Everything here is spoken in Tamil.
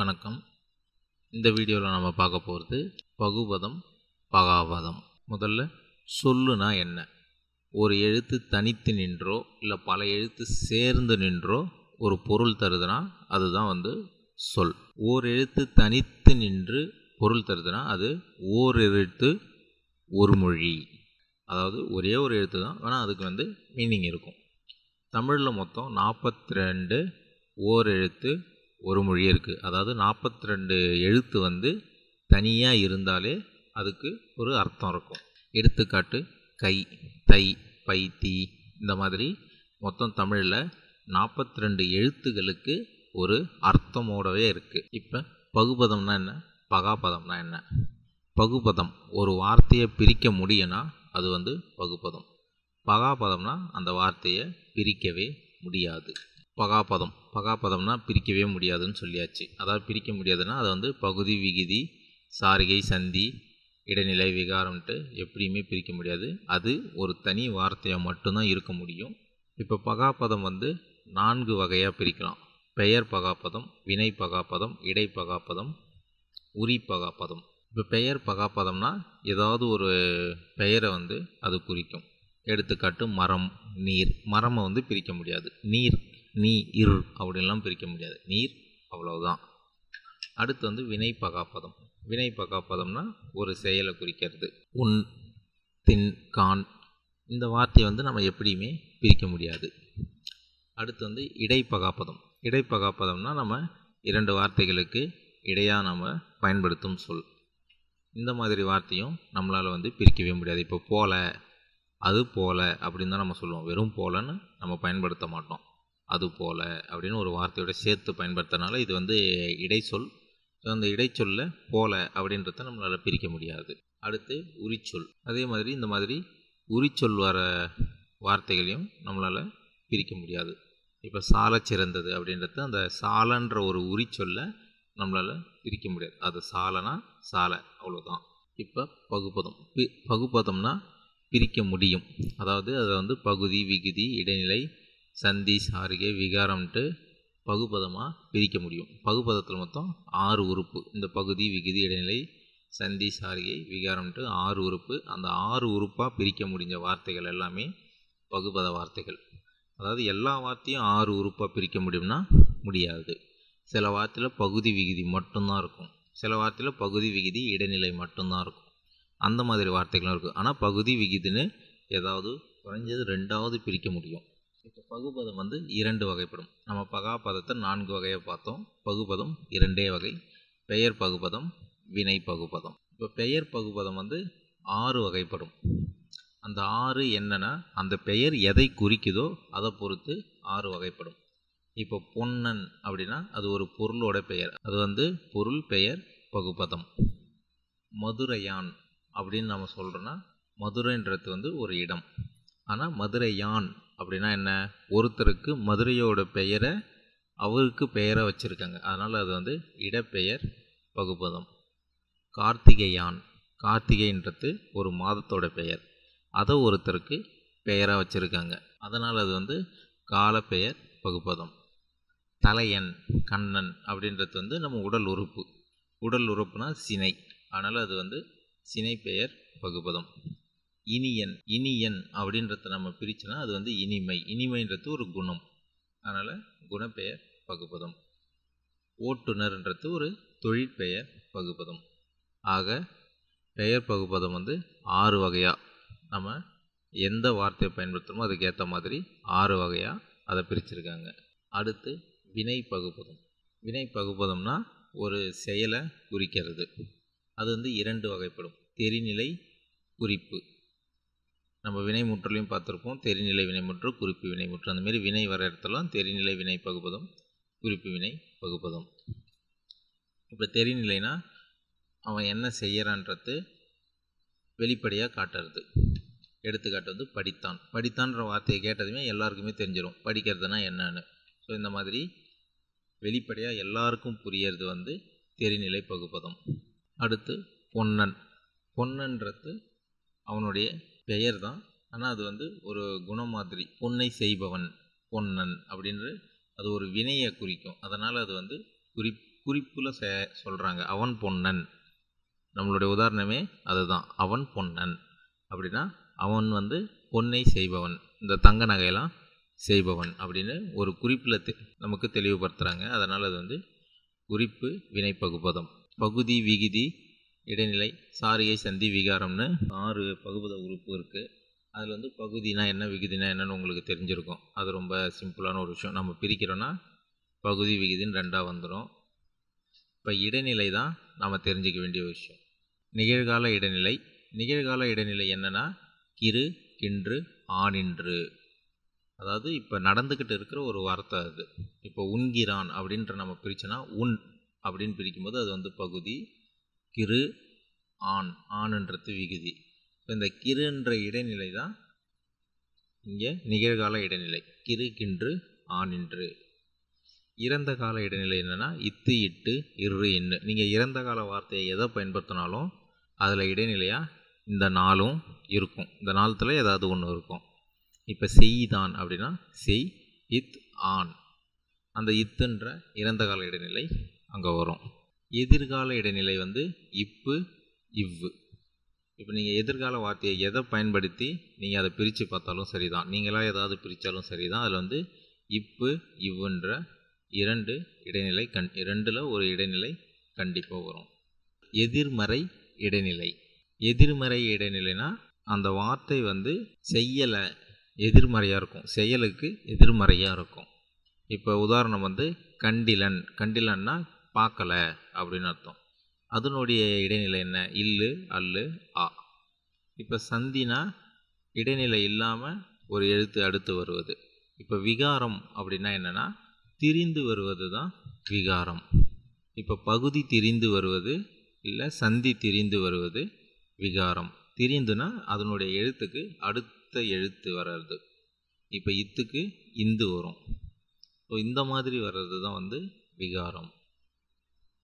வணக்கம் இந்த வீடியோவில் நம்ம பார்க்க போகிறது பகுபதம் பகாவதம் முதல்ல சொல்லுனா என்ன ஒரு எழுத்து தனித்து நின்றோ இல்லை பல எழுத்து சேர்ந்து நின்றோ ஒரு பொருள் தருதுன்னா அதுதான் வந்து சொல் ஓர் எழுத்து தனித்து நின்று பொருள் தருதுன்னா அது ஓர் எழுத்து ஒரு மொழி அதாவது ஒரே ஒரு எழுத்து தான் ஆனால் அதுக்கு வந்து மீனிங் இருக்கும் தமிழில் மொத்தம் நாற்பத்தி ரெண்டு ஓர் எழுத்து ஒரு மொழி இருக்குது அதாவது நாற்பத்தி ரெண்டு எழுத்து வந்து தனியாக இருந்தாலே அதுக்கு ஒரு அர்த்தம் இருக்கும் எடுத்துக்காட்டு கை தை பை தீ இந்த மாதிரி மொத்தம் தமிழில் நாற்பத்தி ரெண்டு எழுத்துகளுக்கு ஒரு அர்த்தமோடவே இருக்குது இப்போ பகுபதம்னா என்ன பகாபதம்னா என்ன பகுபதம் ஒரு வார்த்தையை பிரிக்க முடியனா அது வந்து பகுபதம் பகாபதம்னா அந்த வார்த்தையை பிரிக்கவே முடியாது பகாபதம் பகாபதம்னா பிரிக்கவே முடியாதுன்னு சொல்லியாச்சு அதாவது பிரிக்க முடியாதுன்னா அதை வந்து பகுதி விகுதி சாரிகை சந்தி இடைநிலை விகாரம்ட்டு எப்படியுமே பிரிக்க முடியாது அது ஒரு தனி வார்த்தையாக மட்டும்தான் இருக்க முடியும் இப்போ பகாபதம் வந்து நான்கு வகையாக பிரிக்கலாம் பெயர் பகாபதம் வினை பகாபதம் இடை பகாபதம் உரி பகாபதம் இப்போ பெயர் பகாபதம்னா ஏதாவது ஒரு பெயரை வந்து அது குறிக்கும் எடுத்துக்காட்டு மரம் நீர் மரமை வந்து பிரிக்க முடியாது நீர் நீ இர் அப்படின்லாம் பிரிக்க முடியாது நீர் அவ்வளவுதான் அடுத்து வந்து வினை பகாபதம் வினை பகாபதம்னா ஒரு செயலை குறிக்கிறது உன் தின் கான் இந்த வார்த்தையை வந்து நம்ம எப்படியுமே பிரிக்க முடியாது அடுத்து வந்து இடைப்பகாப்பதம் இடைப்பகாபதம்னா நம்ம இரண்டு வார்த்தைகளுக்கு இடையாக நம்ம பயன்படுத்தும் சொல் இந்த மாதிரி வார்த்தையும் நம்மளால் வந்து பிரிக்கவே முடியாது இப்போ போல அது போல அப்படின்னு தான் நம்ம சொல்லுவோம் வெறும் போலன்னு நம்ம பயன்படுத்த மாட்டோம் அது போல் அப்படின்னு ஒரு வார்த்தையோட சேர்த்து பயன்படுத்துறதுனால இது வந்து இடைச்சொல் ஸோ அந்த இடைச்சொல்ல போல அப்படின்றத நம்மளால் பிரிக்க முடியாது அடுத்து உரிச்சொல் அதே மாதிரி இந்த மாதிரி உரிச்சொல் வர வார்த்தைகளையும் நம்மளால் பிரிக்க முடியாது இப்போ சால சிறந்தது அப்படின்றது அந்த சாலன்ற ஒரு உரிச்சொல்லை நம்மளால் பிரிக்க முடியாது அது சாலனா சாலை அவ்வளோதான் இப்போ பகுப்பதம் பி பகுப்பதம்னா பிரிக்க முடியும் அதாவது அதை வந்து பகுதி விகுதி இடைநிலை சந்தி சாரிகை விகாரம்ட்டு பகுபதமாக பிரிக்க முடியும் பகுபதத்தில் மொத்தம் ஆறு உறுப்பு இந்த பகுதி விகுதி இடைநிலை சந்தி சாரிகை விகாரம்ட்டு ஆறு உறுப்பு அந்த ஆறு உறுப்பாக பிரிக்க முடிஞ்ச வார்த்தைகள் எல்லாமே பகுபத வார்த்தைகள் அதாவது எல்லா வார்த்தையும் ஆறு உறுப்பாக பிரிக்க முடியும்னா முடியாது சில வார்த்தையில் பகுதி விகுதி மட்டும்தான் இருக்கும் சில வார்த்தையில் பகுதி விகுதி இடைநிலை மட்டும்தான் இருக்கும் அந்த மாதிரி வார்த்தைகளும் இருக்குது ஆனால் பகுதி விகுதின்னு ஏதாவது குறைஞ்சது ரெண்டாவது பிரிக்க முடியும் இப்போ பகுபதம் வந்து இரண்டு வகைப்படும் நம்ம பகாபதத்தை நான்கு வகையை பார்த்தோம் பகுபதம் இரண்டே வகை பெயர் பகுபதம் வினை பகுபதம் இப்போ பெயர் பகுபதம் வந்து ஆறு வகைப்படும் அந்த ஆறு என்னென்னா அந்த பெயர் எதை குறிக்குதோ அதை பொறுத்து ஆறு வகைப்படும் இப்போ பொன்னன் அப்படின்னா அது ஒரு பொருளோட பெயர் அது வந்து பொருள் பெயர் பகுபதம் மதுரையான் அப்படின்னு நம்ம சொல்கிறோன்னா மதுரைன்றது வந்து ஒரு இடம் ஆனால் மதுரையான் அப்படின்னா என்ன ஒருத்தருக்கு மதுரையோட பெயரை அவருக்கு பெயரை வச்சுருக்காங்க அதனால் அது வந்து இடப்பெயர் பகுபதம் கார்த்திகையான் கார்த்திகைன்றது ஒரு மாதத்தோட பெயர் அதை ஒருத்தருக்கு பெயராக வச்சுருக்காங்க அதனால் அது வந்து காலப்பெயர் பகுப்பதம் தலையன் கண்ணன் அப்படின்றது வந்து நம்ம உடல் உறுப்பு உடல் உறுப்புனா சினை அதனால் அது வந்து சினை பெயர் பகுப்பதம் இனியன் இனியன் அப்படின்றத நம்ம பிரிச்சோன்னா அது வந்து இனிமை இனிமைன்றது ஒரு குணம் அதனால் குணப்பெயர் பகுப்பதம் ஓட்டுநர்ன்றது ஒரு தொழிற்பெயர் பகுப்பதம் ஆக பெயர் பகுப்பதம் வந்து ஆறு வகையாக நம்ம எந்த வார்த்தையை பயன்படுத்துகிறோமோ அதுக்கேற்ற மாதிரி ஆறு வகையாக அதை பிரிச்சிருக்காங்க அடுத்து வினை பகுப்பதம் வினை பகுபதம்னா ஒரு செயலை குறிக்கிறது அது வந்து இரண்டு வகைப்படும் தெரிநிலை குறிப்பு நம்ம வினைமுற்றலையும் பார்த்துருப்போம் தெரிநிலை வினைமுற்று குறிப்பு வினைமுற்று அந்தமாரி வினை வர இடத்தெல்லாம் தெரிநிலை வினை பகுப்பதும் குறிப்பு வினை பகுப்பதும் இப்போ தெரிநிலைனா அவன் என்ன செய்யறான்றது வெளிப்படையாக காட்டுறது எடுத்துக்காட்டு வந்து படித்தான் படித்தான்ற வார்த்தையை கேட்டதுமே எல்லாருக்குமே தெரிஞ்சிடும் படிக்கிறதுனா என்னன்னு ஸோ இந்த மாதிரி வெளிப்படையாக எல்லாருக்கும் புரியறது வந்து தெரிநிலை பகுப்பதம் அடுத்து பொன்னன் பொன்னன்றது அவனுடைய பெயர் தான் ஆனால் அது வந்து ஒரு குணம் மாதிரி பொன்னை செய்பவன் பொன்னன் அப்படின்ற அது ஒரு வினையை குறிக்கும் அதனால் அது வந்து குறி குறிப்பில் செ சொல்கிறாங்க அவன் பொன்னன் நம்மளுடைய உதாரணமே அதுதான் அவன் பொன்னன் அப்படின்னா அவன் வந்து பொன்னை செய்பவன் இந்த தங்க நகையெல்லாம் செய்பவன் அப்படின்னு ஒரு குறிப்பில் தெ நமக்கு தெளிவுபடுத்துகிறாங்க அதனால் அது வந்து குறிப்பு வினைப்பகுபதம் பகுதி விகுதி இடைநிலை சாரியை சந்தி விகாரம்னு ஆறு பகுபத உறுப்பு இருக்குது அதில் வந்து பகுதினா என்ன விகுதினா என்னன்னு உங்களுக்கு தெரிஞ்சிருக்கும் அது ரொம்ப சிம்பிளான ஒரு விஷயம் நம்ம பிரிக்கிறோன்னா பகுதி விகுதின்னு ரெண்டாக வந்துடும் இப்போ இடைநிலை தான் நாம் தெரிஞ்சிக்க வேண்டிய விஷயம் நிகழ்கால இடைநிலை நிகழ்கால இடைநிலை என்னென்னா கிரு கின்று ஆனின்று அதாவது இப்போ நடந்துக்கிட்டு இருக்கிற ஒரு வார்த்தை அது இப்போ உண்கிறான் அப்படின்ற நம்ம பிரிச்சோன்னா உன் அப்படின்னு பிரிக்கும்போது அது வந்து பகுதி கிரு ஆண் ஆணுன்றது விகுதி இப்போ இந்த கிருன்ற இடைநிலை தான் இங்கே நிகழ்கால இடைநிலை கிரு கின்று ஆணின்று இறந்த கால இடைநிலை என்னென்னா இத்து இட்டு இரு எண்ணு நீங்கள் இறந்த கால வார்த்தையை எதை பயன்படுத்தினாலும் அதில் இடைநிலையாக இந்த நாளும் இருக்கும் இந்த நாளத்தில் ஏதாவது ஒன்று இருக்கும் இப்போ செய்தான் அப்படின்னா செய் இத் ஆண் அந்த இத்துன்ற இறந்த கால இடைநிலை அங்கே வரும் எதிர்கால இடைநிலை வந்து இப்பு இவ்வு இப்போ நீங்கள் எதிர்கால வார்த்தையை எதை பயன்படுத்தி நீங்கள் அதை பிரித்து பார்த்தாலும் சரி தான் நீங்களாக ஏதாவது பிரித்தாலும் சரி தான் அதில் வந்து இப்பு இவ்வுன்ற இரண்டு இடைநிலை கண் இரண்டில் ஒரு இடைநிலை கண்டிப்பாக வரும் எதிர்மறை இடைநிலை எதிர்மறை இடைநிலைனா அந்த வார்த்தை வந்து செய்யலை எதிர்மறையாக இருக்கும் செயலுக்கு எதிர்மறையாக இருக்கும் இப்போ உதாரணம் வந்து கண்டிலன் கண்டிலன்னா பார்க்கலை அப்படின்னு அர்த்தம் அதனுடைய இடைநிலை என்ன இல்லு அல்லு ஆ இப்போ சந்தினா இடைநிலை இல்லாமல் ஒரு எழுத்து அடுத்து வருவது இப்போ விகாரம் அப்படின்னா என்னென்னா திரிந்து வருவது தான் விகாரம் இப்போ பகுதி திரிந்து வருவது இல்லை சந்தி திரிந்து வருவது விகாரம் திரிந்துனா அதனுடைய எழுத்துக்கு அடுத்த எழுத்து வர்றது இப்போ இத்துக்கு இந்து வரும் ஸோ இந்த மாதிரி வர்றது தான் வந்து விகாரம்